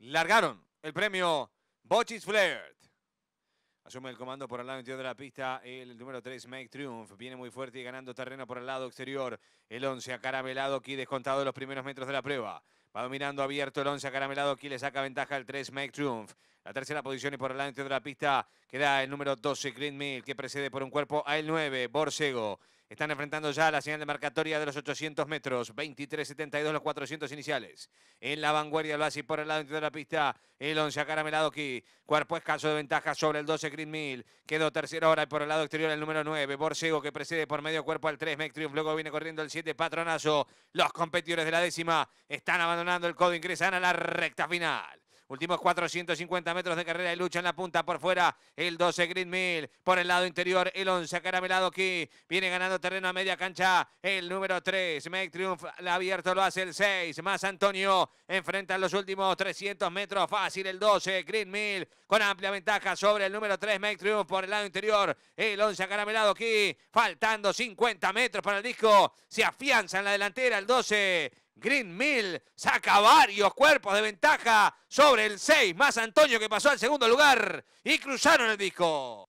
largaron el premio Bochis Flair. Asume el comando por el lado interior de la pista el número 3, Mike Triumph. Viene muy fuerte y ganando terreno por el lado exterior. El 11, acaramelado aquí, descontado los primeros metros de la prueba. Va dominando abierto el 11, Caramelado, aquí, le saca ventaja el 3, Mike Triumph. La tercera posición y por el lado interior de la pista queda el número 12, Green Mill, que precede por un cuerpo al 9, Borcego. Están enfrentando ya la señal de marcatoria de los 800 metros. 23.72 los 400 iniciales. En la vanguardia lo hace por el lado interior de la pista. El 11 acaramelado aquí. Cuerpo escaso de ventaja sobre el 12 Green Mill. Quedó tercero ahora por el lado exterior el número 9. Borcego que precede por medio cuerpo al 3. Mectrium, Luego viene corriendo el 7 Patronazo. Los competidores de la décima están abandonando el codo. Ingresan a la recta final. Últimos 450 metros de carrera y lucha en la punta por fuera. El 12 Green Mill. Por el lado interior, el 11 Caramelado aquí viene ganando terreno a media cancha. El número 3, Make Triumph, abierto lo hace el 6. Más Antonio enfrenta los últimos 300 metros. Fácil el 12, Green Mill con amplia ventaja sobre el número 3, Make Triumph por el lado interior. El 11 Caramelado aquí, faltando 50 metros para el disco. Se afianza en la delantera el 12. Green Mill saca varios cuerpos de ventaja sobre el 6, más Antonio que pasó al segundo lugar y cruzaron el disco.